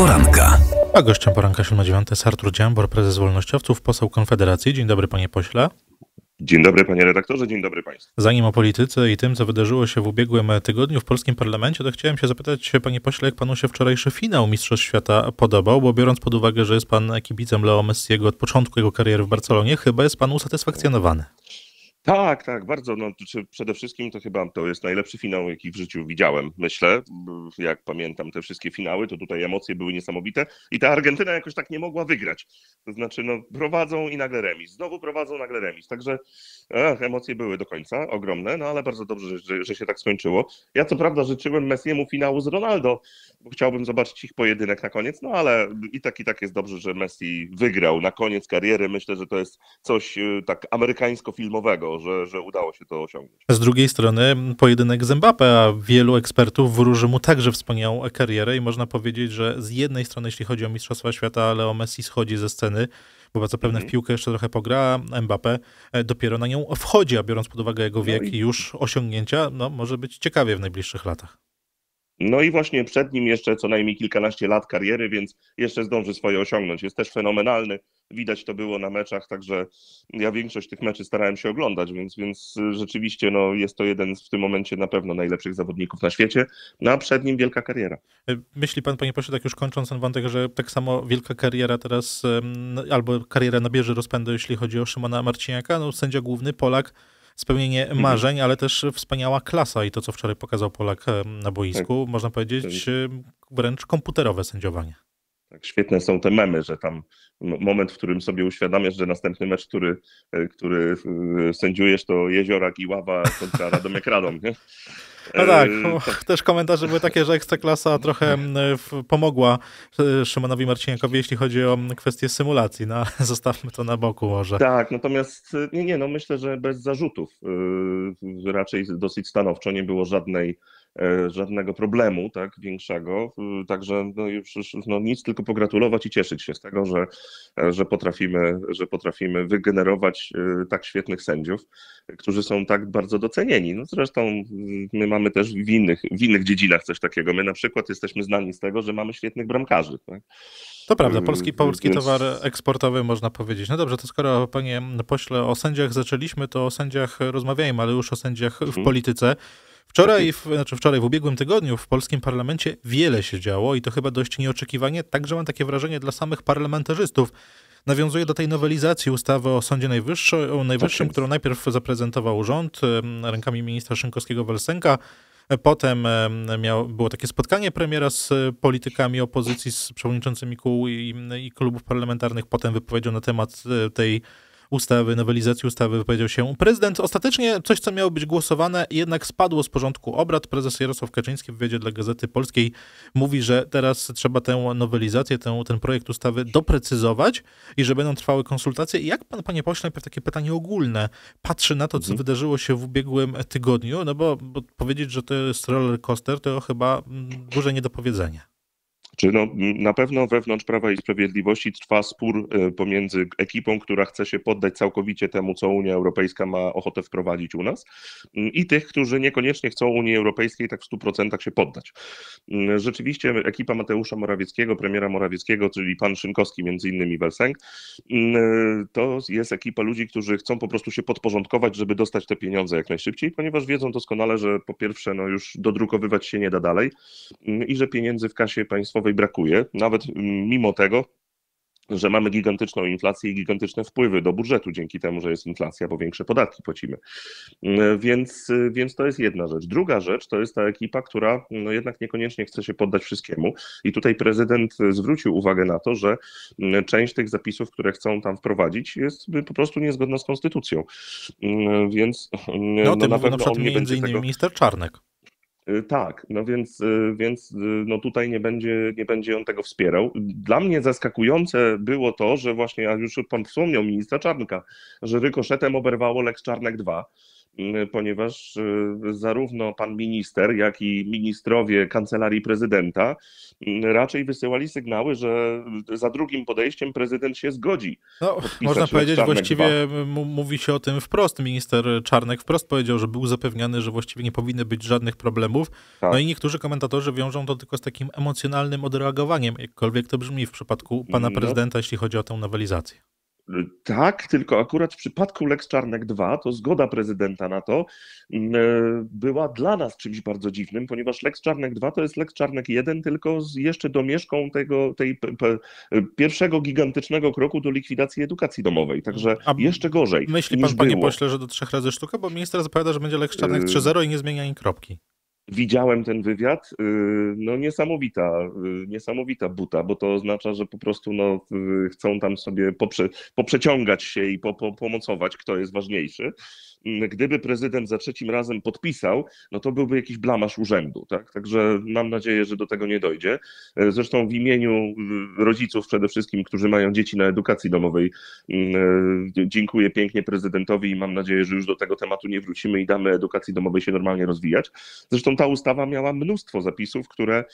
Poranka. A gościem poranka 7.9 jest Artur Dziambor, prezes Wolnościowców, poseł Konfederacji. Dzień dobry, panie pośle. Dzień dobry, panie redaktorze, dzień dobry państwu. Zanim o polityce i tym, co wydarzyło się w ubiegłym tygodniu w polskim parlamencie, to chciałem się zapytać, panie pośle, jak panu się wczorajszy finał Mistrzostw Świata podobał, bo biorąc pod uwagę, że jest pan kibicem Leo Messiego od początku jego kariery w Barcelonie, chyba jest pan usatysfakcjonowany. Tak, tak, bardzo. No, przede wszystkim to chyba to jest najlepszy finał, jaki w życiu widziałem, myślę. Jak pamiętam te wszystkie finały, to tutaj emocje były niesamowite i ta Argentyna jakoś tak nie mogła wygrać. To znaczy, no, prowadzą i nagle remis, znowu prowadzą, nagle remis. Także ach, emocje były do końca, ogromne, no ale bardzo dobrze, że, że się tak skończyło. Ja co prawda życzyłem Messiemu finału z Ronaldo, bo chciałbym zobaczyć ich pojedynek na koniec, no ale i tak, i tak jest dobrze, że Messi wygrał na koniec kariery. Myślę, że to jest coś y, tak amerykańsko-filmowego że, że udało się to osiągnąć. Z drugiej strony mm, pojedynek z Mbappe, a wielu ekspertów wróży mu także wspaniałą karierę i można powiedzieć, że z jednej strony, jeśli chodzi o Mistrzostwa Świata, Leo Messi schodzi ze sceny, bo pewne mm -hmm. w piłkę jeszcze trochę pogra, Mbappe dopiero na nią wchodzi, a biorąc pod uwagę jego no wiek no i... już osiągnięcia, no, może być ciekawie w najbliższych latach. No i właśnie przed nim jeszcze co najmniej kilkanaście lat kariery, więc jeszcze zdąży swoje osiągnąć. Jest też fenomenalny. Widać to było na meczach, także ja większość tych meczy starałem się oglądać, więc, więc rzeczywiście no, jest to jeden z w tym momencie na pewno najlepszych zawodników na świecie, no, a przed nim wielka kariera. Myśli pan, panie pośle, tak już kończąc ten wątek, że tak samo wielka kariera teraz, albo kariera nabierze rozpędu, jeśli chodzi o Szymona Marciniaka, no, sędzia główny Polak, spełnienie mhm. marzeń, ale też wspaniała klasa i to, co wczoraj pokazał Polak na boisku, tak. można powiedzieć tak. wręcz komputerowe sędziowanie. Tak, świetne są te memy, że tam moment, w którym sobie uświadamiasz, że następny mecz, który, e, który e, sędziujesz, to Jeziorak i Ława kontra Radomek Radom. Nie? No tak, yy, tak, też komentarze były takie, że Ekstraklasa trochę mm, pomogła e, Szymonowi Marciniakowi, jeśli chodzi o kwestię symulacji, no zostawmy to na boku może. Tak, natomiast e, nie, nie, no myślę, że bez zarzutów e, raczej dosyć stanowczo nie było żadnej E, żadnego problemu tak, większego. Także no już, już no nic, tylko pogratulować i cieszyć się z tego, że, e, że, potrafimy, że potrafimy wygenerować e, tak świetnych sędziów, którzy są tak bardzo docenieni. No zresztą my mamy też w innych, w innych dziedzinach coś takiego. My na przykład jesteśmy znani z tego, że mamy świetnych bramkarzy. Tak? To prawda, polski, yy, polski Więc... towar eksportowy można powiedzieć. No dobrze, to skoro panie pośle o sędziach zaczęliśmy, to o sędziach rozmawiajmy, ale już o sędziach w mhm. polityce. Wczoraj, w, znaczy wczoraj, w ubiegłym tygodniu w polskim parlamencie wiele się działo i to chyba dość nieoczekiwanie, także mam takie wrażenie dla samych parlamentarzystów. Nawiązuje do tej nowelizacji ustawy o Sądzie Najwyższym, o Najwyższym tak którą najpierw zaprezentował rząd rękami ministra Szynkowskiego-Welsenka, Potem miał, było takie spotkanie premiera z politykami opozycji, z przewodniczącymi kół i, i klubów parlamentarnych. Potem wypowiedział na temat e, tej ustawy, nowelizacji ustawy wypowiedział się prezydent. Ostatecznie coś, co miało być głosowane, jednak spadło z porządku obrad. Prezes Jarosław Kaczyński w wywiadzie dla Gazety Polskiej mówi, że teraz trzeba tę nowelizację, ten projekt ustawy doprecyzować i że będą trwały konsultacje. Jak pan, panie pośle, najpierw takie pytanie ogólne, patrzy na to, co mhm. wydarzyło się w ubiegłym tygodniu, no bo, bo powiedzieć, że to jest roller coaster, to chyba mm, duże niedopowiedzenie. Czy no, na pewno wewnątrz Prawa i Sprawiedliwości trwa spór e, pomiędzy ekipą, która chce się poddać całkowicie temu, co Unia Europejska ma ochotę wprowadzić u nas, mm, i tych, którzy niekoniecznie chcą Unii Europejskiej tak w 100% się poddać. Mm, rzeczywiście ekipa Mateusza Morawieckiego, premiera Morawieckiego, czyli pan Szynkowski, między innymi Welsenk, mm, e, to jest ekipa ludzi, którzy chcą po prostu się podporządkować, żeby dostać te pieniądze jak najszybciej, ponieważ wiedzą doskonale, że po pierwsze, no już dodrukowywać się nie da dalej i że pieniędzy w kasie państwa państwowej brakuje, nawet mm, mimo tego, że mamy gigantyczną inflację i gigantyczne wpływy do budżetu dzięki temu, że jest inflacja, bo większe podatki płacimy. Mm, więc, y, więc to jest jedna rzecz. Druga rzecz to jest ta ekipa, która no jednak niekoniecznie chce się poddać wszystkiemu. I tutaj prezydent y, zwrócił uwagę na to, że mm, część tych zapisów, które chcą tam wprowadzić, jest y, po prostu niezgodna z konstytucją. Więc no, no, na pewno na on nie między będzie innymi tego... minister Czarnek. Y, tak, no więc, y, więc y, no tutaj nie będzie, nie będzie on tego wspierał. Dla mnie zaskakujące było to, że właśnie, jak już pan wspomniał, ministra Czarnka, że rykoszetem oberwało Lex Czarnek 2. Y, ponieważ y, zarówno pan minister, jak i ministrowie kancelarii prezydenta y, raczej wysyłali sygnały, że za drugim podejściem prezydent się zgodzi. No, można powiedzieć, Czarnek właściwie mówi się o tym wprost. Minister Czarnek wprost powiedział, że był zapewniany, że właściwie nie powinny być żadnych problemów. Tak. No i niektórzy komentatorzy wiążą to tylko z takim emocjonalnym odreagowaniem, jakkolwiek to brzmi w przypadku pana no. prezydenta, no. jeśli chodzi o tę nowelizację. Tak, tylko akurat w przypadku Lex Czarnek 2 to zgoda prezydenta na to mm, e, była dla nas czymś bardzo dziwnym, ponieważ Lex Czarnek 2 to jest Lex Czarnek 1, tylko z jeszcze domieszką tego, tej pierwszego gigantycznego kroku do likwidacji edukacji domowej, także A jeszcze gorzej. Myśli pan, panie było. pośle, że do trzech razy sztuka, bo minister zapowiada, że będzie Lex Czarnek 3.0 e, i nie zmienia im kropki. Widziałem ten wywiad, y, no niesamowita, y, niesamowita buta, bo to oznacza, że po prostu no, y, chcą tam sobie poprze, poprzeciągać się i po, po, pomocować, kto jest ważniejszy gdyby prezydent za trzecim razem podpisał, no to byłby jakiś blamasz urzędu. Tak? Także mam nadzieję, że do tego nie dojdzie. E, zresztą w imieniu e, rodziców przede wszystkim, którzy mają dzieci na edukacji domowej, mm, e, dziękuję pięknie prezydentowi i mam nadzieję, że już do tego tematu nie wrócimy i damy edukacji domowej się normalnie rozwijać. Zresztą ta ustawa miała mnóstwo zapisów, które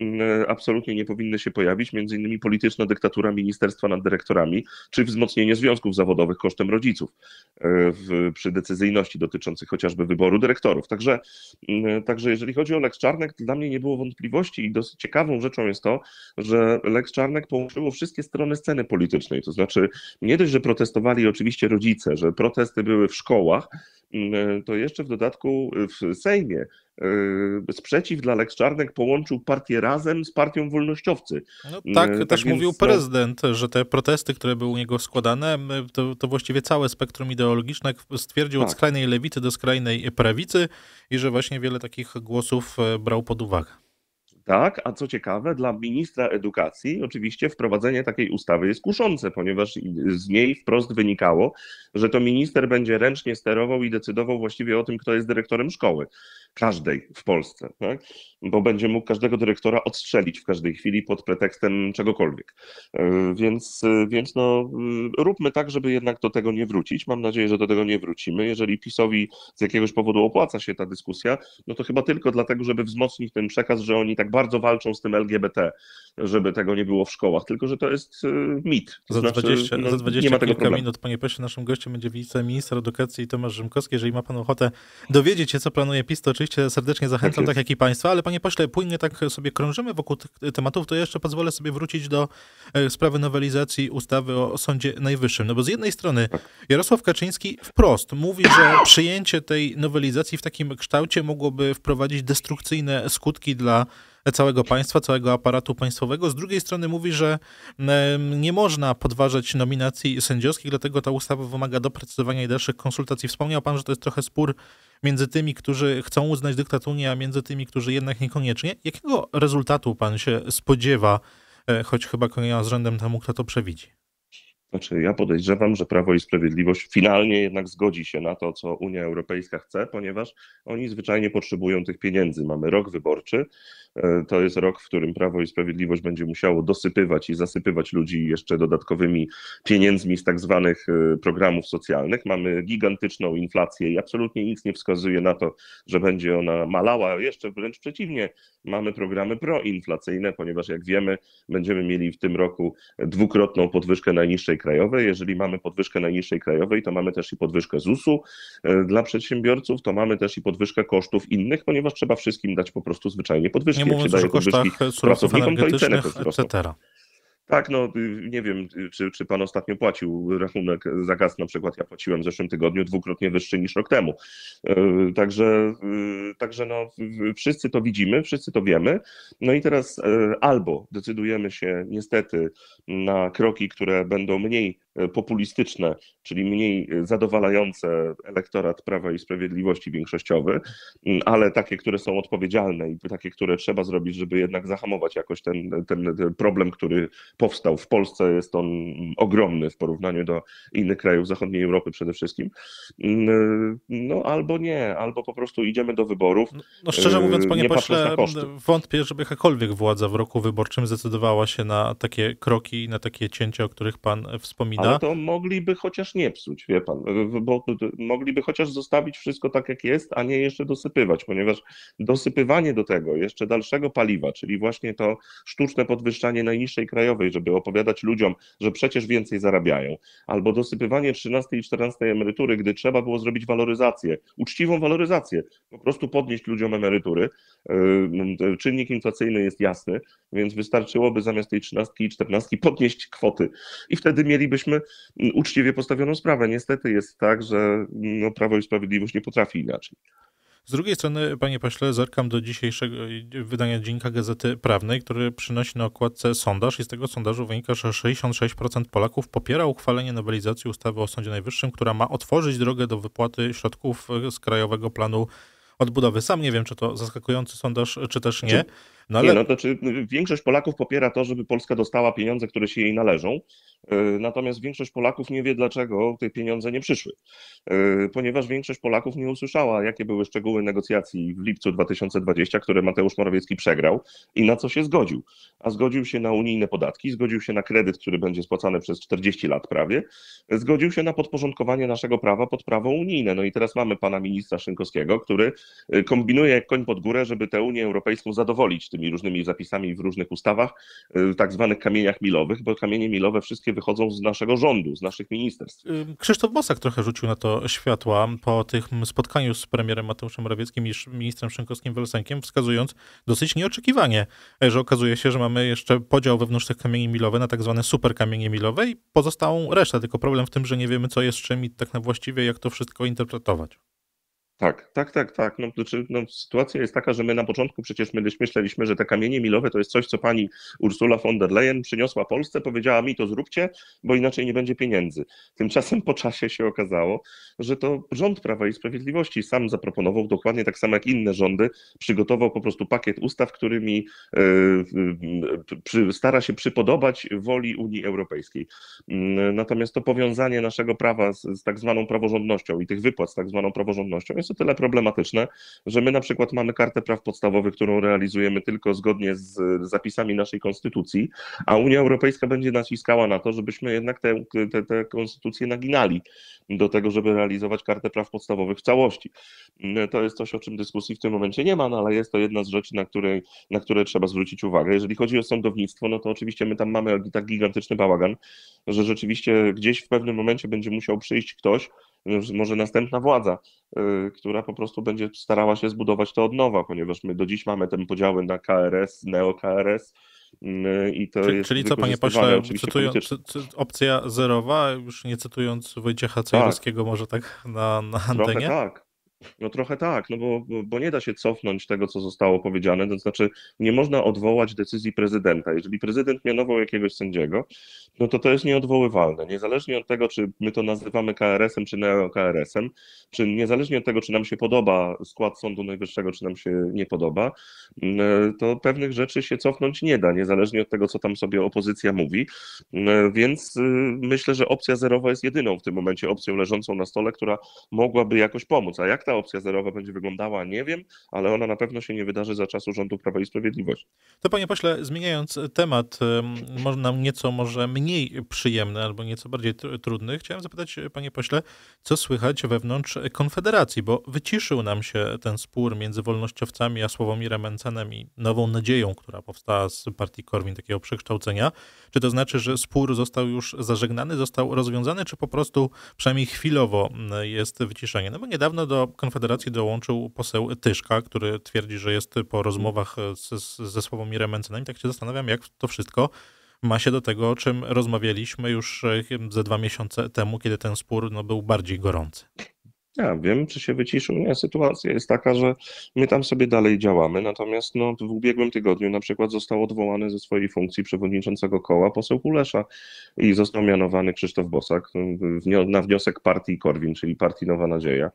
mm, absolutnie nie powinny się pojawić, między innymi polityczna dyktatura ministerstwa nad dyrektorami, czy wzmocnienie związków zawodowych kosztem rodziców przy decyzji precyzyjności dotyczących chociażby wyboru dyrektorów. Także, mm, także jeżeli chodzi o Lex Czarnek, to dla mnie nie było wątpliwości i dosyć ciekawą rzeczą jest to, że Lex Czarnek połączyło wszystkie strony sceny politycznej. To znaczy, nie dość, że protestowali oczywiście rodzice, że protesty były w szkołach, Mm, e, to jeszcze w dodatku e, w Sejmie e, sprzeciw dla Lex Czarnek połączył partię razem z partią wolnościowcy. No mm, tak, tak, tak, też więc, mówił no- prezydent, no... że te protesty, które były u niego składane, to, to właściwie całe spektrum ideologiczne stwierdził tak. od skrajnej lewicy do skrajnej prawicy i że właśnie wiele takich głosów brał pod uwagę. Tak, a co ciekawe, dla ministra edukacji oczywiście wprowadzenie takiej ustawy jest kuszące, ponieważ z niej wprost wynikało, że to minister będzie ręcznie sterował i decydował właściwie o tym, kto jest dyrektorem szkoły. Każdej w Polsce, tak? bo będzie mógł każdego dyrektora odstrzelić w każdej chwili pod pretekstem czegokolwiek. E, więc, e, więc no, e, róbmy tak, żeby jednak do tego nie wrócić. Mam nadzieję, że do tego nie wrócimy. Jeżeli PiSowi z jakiegoś powodu opłaca się ta dyskusja, no to chyba tylko dlatego, żeby wzmocnić ten przekaz, że oni tak bardzo walczą z tym LGBT, żeby tego nie było w szkołach, tylko że to jest y, mit. To za, znaczy, 20, no, za 20 nie ma tego problemu. minut, panie pośle, naszym gościem będzie wiceminister edukacji Tomasz Rzymkowski. Jeżeli ma pan ochotę dowiedzieć się, co planuje PiS, to oczywiście serdecznie zachęcam, tak, tak jak i państwa, ale panie pośle, płynnie tak sobie krążymy wokół tych tematów, to jeszcze pozwolę sobie wrócić do e, sprawy nowelizacji ustawy o Sądzie Najwyższym. No bo z jednej strony tak. Jarosław Kaczyński wprost mówi, że przyjęcie tej nowelizacji w takim kształcie mogłoby wprowadzić destrukcyjne skutki dla całego państwa, całego aparatu państwowego. Z drugiej strony mówi, że nie można podważać nominacji sędziowskich, dlatego ta ustawa wymaga doprecyzowania i dalszych konsultacji. Wspomniał pan, że to jest trochę spór między tymi, którzy chcą uznać dyktaturę, a między tymi, którzy jednak niekoniecznie. Jakiego rezultatu pan się spodziewa, e, choć chyba konia z rzędem temu, kto to przewidzi? Znaczy, ja podejrzewam, że Prawo i Sprawiedliwość finalnie jednak zgodzi się na to, co Unia Europejska chce, ponieważ oni zwyczajnie potrzebują tych pieniędzy. Mamy rok wyborczy, E, to jest rok, w którym Prawo i Sprawiedliwość będzie musiało dosypywać i zasypywać ludzi jeszcze dodatkowymi pieniędzmi z tak zwanych e, programów socjalnych. Mamy gigantyczną inflację i absolutnie nic nie wskazuje na to, że będzie ona malała. Jeszcze wręcz przeciwnie, mamy programy proinflacyjne, ponieważ jak wiemy, będziemy mieli w tym roku dwukrotną podwyżkę najniższej krajowej. Jeżeli mamy podwyżkę najniższej krajowej, to mamy też i podwyżkę ZUS-u e, dla przedsiębiorców, to mamy też i podwyżkę kosztów innych, ponieważ trzeba wszystkim dać po prostu zwyczajnie podwyżkę nie mówiąc już o kosztach surowców energetycznych, etc. Tak, no nie wiem, czy, czy pan ostatnio płacił rachunek za gaz, na przykład ja płaciłem w zeszłym tygodniu dwukrotnie wyższy niż rok temu. E, także, e, także no, wszyscy to widzimy, wszyscy to wiemy. No i teraz e, albo decydujemy się niestety na kroki, które będą mniej E, populistyczne, czyli mniej zadowalające elektorat Prawa i Sprawiedliwości większościowy, mm, ale takie, które są odpowiedzialne i takie, które trzeba zrobić, żeby jednak zahamować jakoś ten, ten, problem, który powstał w Polsce. Jest on ogromny w porównaniu do innych krajów zachodniej Europy przede wszystkim. Mm, e, no albo nie, albo po prostu idziemy do wyborów. No, no szczerze e, mówiąc, panie pośle, wątpię, żeby jakakolwiek władza w roku wyborczym zdecydowała się na takie kroki, na takie cięcia, o których pan wspomina no. Ale to mogliby chociaż nie psuć, wie pan, bo mogliby chociaż zostawić wszystko tak, jak jest, a nie jeszcze dosypywać, ponieważ dosypywanie do tego jeszcze dalszego paliwa, czyli właśnie to sztuczne podwyższanie najniższej krajowej, żeby opowiadać ludziom, że przecież więcej zarabiają, albo dosypywanie 13 i 14 emerytury, gdy trzeba było zrobić waloryzację, uczciwą waloryzację, po prostu podnieść ludziom emerytury. Yy, czynnik inflacyjny jest jasny, więc wystarczyłoby zamiast tej 13 i 14 podnieść kwoty i wtedy mielibyśmy Mm, uczciwie postawioną sprawę. Niestety jest tak, że mm, no, Prawo i Sprawiedliwość nie potrafi inaczej. Z drugiej strony, panie pośle, zerkam do dzisiejszego y, wydania dziennika Gazety Prawnej, który przynosi na okładce sondaż i z tego sondażu wynika, że 66% Polaków popiera uchwalenie nowelizacji ustawy o Sądzie Najwyższym, która ma otworzyć drogę do wypłaty środków y, z Krajowego Planu Odbudowy. Sam nie wiem, czy to zaskakujący sondaż, czy też nie. Znaczy, no ale... Nie, no to czy większość Polaków popiera to, żeby Polska dostała pieniądze, które się jej należą, e, natomiast większość Polaków nie wie, dlaczego te pieniądze nie przyszły, e, ponieważ większość Polaków nie usłyszała, jakie były szczegóły negocjacji w lipcu 2020, które Mateusz Morawiecki przegrał i na co się zgodził. A zgodził się na unijne podatki, zgodził się na kredyt, który będzie spłacany przez 40 lat prawie, zgodził się na podporządkowanie naszego prawa pod prawo unijne. No i teraz mamy pana ministra Szynkowskiego, który e, kombinuje jak koń pod górę, żeby tę Unię Europejską zadowolić tym tymi różnymi zapisami w różnych ustawach, y, tak zwanych kamieniach milowych, bo kamienie milowe wszystkie wychodzą z naszego rządu, z naszych ministerstw. Y, Krzysztof Bosak trochę rzucił na to światła po tym spotkaniu z premierem Mateuszem Morawieckim i ministrem Szynkowskim Welsenkiem, wskazując dosyć nieoczekiwanie, e, że okazuje się, że mamy jeszcze podział wewnątrz tych kamieni milowe na tak zwane super kamienie milowe i pozostałą resztę, tylko problem w tym, że nie wiemy co jest czym i tak na właściwie jak to wszystko interpretować. Tak, tak, tak, tak. No, znaczy, no, sytuacja jest taka, że my na początku przecież myśleliśmy, że te kamienie milowe to jest coś, co pani Ursula von der Leyen przyniosła Polsce, powiedziała mi to zróbcie, bo inaczej nie będzie pieniędzy. Tymczasem po czasie się okazało, że to rząd Prawa i Sprawiedliwości sam zaproponował, dokładnie tak samo jak inne rządy, przygotował po prostu pakiet ustaw, którymi e, stara się przypodobać woli Unii Europejskiej. Mm, natomiast to powiązanie naszego prawa z, z tak zwaną praworządnością i tych wypłat z tak zwaną praworządnością jest tyle problematyczne, że my na przykład mamy kartę praw podstawowych, którą realizujemy tylko zgodnie z zapisami naszej konstytucji, a Unia Europejska będzie naciskała na to, żebyśmy jednak tę te, te, te konstytucję naginali do tego, żeby realizować kartę praw podstawowych w całości. To jest coś, o czym dyskusji w tym momencie nie ma, no ale jest to jedna z rzeczy, na, której, na które trzeba zwrócić uwagę. Jeżeli chodzi o sądownictwo, no to oczywiście my tam mamy tak gigantyczny bałagan, że rzeczywiście gdzieś w pewnym momencie będzie musiał przyjść ktoś, może następna władza, y, która po prostu będzie starała się zbudować to od nowa, ponieważ my do dziś mamy ten podziały na KRS, neo-KRS, y, Czyli, czyli co, panie pośle, cytują, cy, cy, opcja zerowa, już nie cytując Wojciecha Cejrowskiego, tak. może tak na, na antenie? Trochę tak, no trochę tak, no bo, bo nie da się cofnąć tego, co zostało powiedziane, to znaczy nie można odwołać decyzji prezydenta. Jeżeli prezydent mianował jakiegoś sędziego, no to to jest nieodwoływalne. Niezależnie od tego, czy my to nazywamy KRS-em czy neo-KRS-em, czy niezależnie od tego, czy nam się podoba skład Sądu Najwyższego, czy nam się nie podoba, mm, to pewnych rzeczy się cofnąć nie da, niezależnie od tego, co tam sobie opozycja mówi. Mm, więc y, myślę, że opcja zerowa jest jedyną w tym momencie opcją leżącą na stole, która mogłaby jakoś pomóc. A jak ta ta opcja zerowa będzie wyglądała, nie wiem, ale ona na pewno się nie wydarzy za czasu rządu Prawa i Sprawiedliwości. To panie pośle, zmieniając temat, może nam nieco może mniej przyjemny albo nieco bardziej trudny, chciałem zapytać panie pośle, co słychać wewnątrz Konfederacji, bo wyciszył nam się ten spór między wolnościowcami a Sławomirem Mencenem i Nową Nadzieją, która powstała z partii Korwin, takiego przekształcenia. Czy to znaczy, że spór został już zażegnany, został rozwiązany, czy po prostu przynajmniej chwilowo mm, jest wyciszenie? No bo niedawno do Konfederacji dołączył poseł Tyszka, który twierdzi, że jest po rozmowach ze, ze Sławomirem Mencenem. I tak się zastanawiam, jak to wszystko ma się do tego, o czym rozmawialiśmy już e, ze dwa miesiące temu, kiedy ten spór no, był bardziej gorący. Ja wiem, czy się wyciszył. Nie, sytuacja jest taka, że my tam sobie dalej działamy, natomiast no, w ubiegłym tygodniu na przykład został odwołany ze swojej funkcji przewodniczącego koła poseł Kulesza i został mianowany Krzysztof Bosak na wniosek partii Korwin, czyli partii Nowa Nadzieja.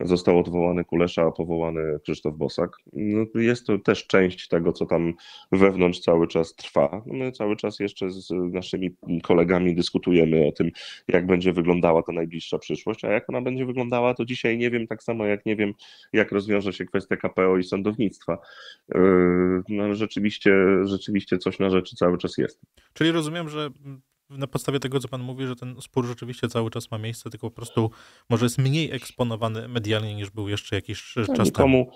Został odwołany Kulesza, a powołany Krzysztof Bosak. No, jest to też część tego, co tam wewnątrz cały czas trwa. My cały czas jeszcze z naszymi kolegami dyskutujemy o tym, jak będzie wyglądała ta najbliższa przyszłość, a jak ona będzie wyglądała, to dzisiaj nie wiem, tak samo jak nie wiem, jak rozwiąże się kwestia KPO i sądownictwa. Yy, no, rzeczywiście, rzeczywiście coś na rzeczy cały czas jest. Czyli rozumiem, że na podstawie tego, co pan mówi, że ten spór rzeczywiście cały czas ma miejsce, tylko po prostu może jest mniej eksponowany medialnie niż był jeszcze jakiś no, czas temu.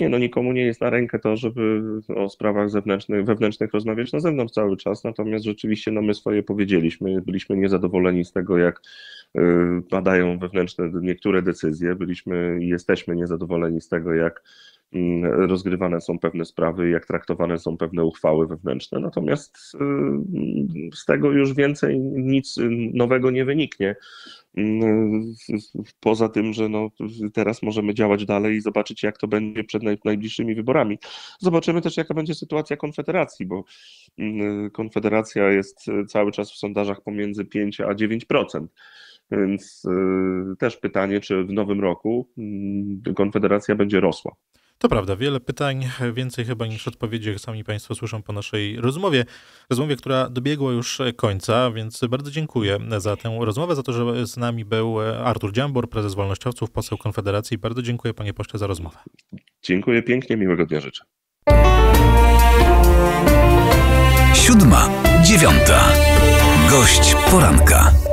Nie, no nikomu nie jest na rękę to, żeby o sprawach zewnętrznych, wewnętrznych rozmawiać na zewnątrz cały czas, natomiast rzeczywiście no my swoje powiedzieliśmy, byliśmy niezadowoleni z tego, jak y, padają wewnętrzne niektóre decyzje, byliśmy i jesteśmy niezadowoleni z tego, jak Mm, rozgrywane są pewne sprawy, jak traktowane są pewne uchwały wewnętrzne. Natomiast y, z tego już więcej nic nowego nie wyniknie. Y, poza tym, że no, teraz możemy działać dalej i zobaczyć, jak to będzie przed najbliższymi wyborami. Zobaczymy też, jaka będzie sytuacja Konfederacji, bo y, Konfederacja jest cały czas w sondażach pomiędzy 5 a 9%. Więc też pytanie, czy w nowym roku Konfederacja będzie rosła. To prawda, wiele pytań, więcej chyba niż odpowiedzi, jak sami Państwo słyszą po naszej rozmowie. Rozmowie, która dobiegła już końca, więc bardzo dziękuję za tę rozmowę, za to, że z nami był Artur Dziambor, prezes Wolnościowców, poseł Konfederacji. Bardzo dziękuję Panie Pośle za rozmowę. Dziękuję pięknie, miłego dnia życzę. Siódma, dziewiąta. Gość poranka.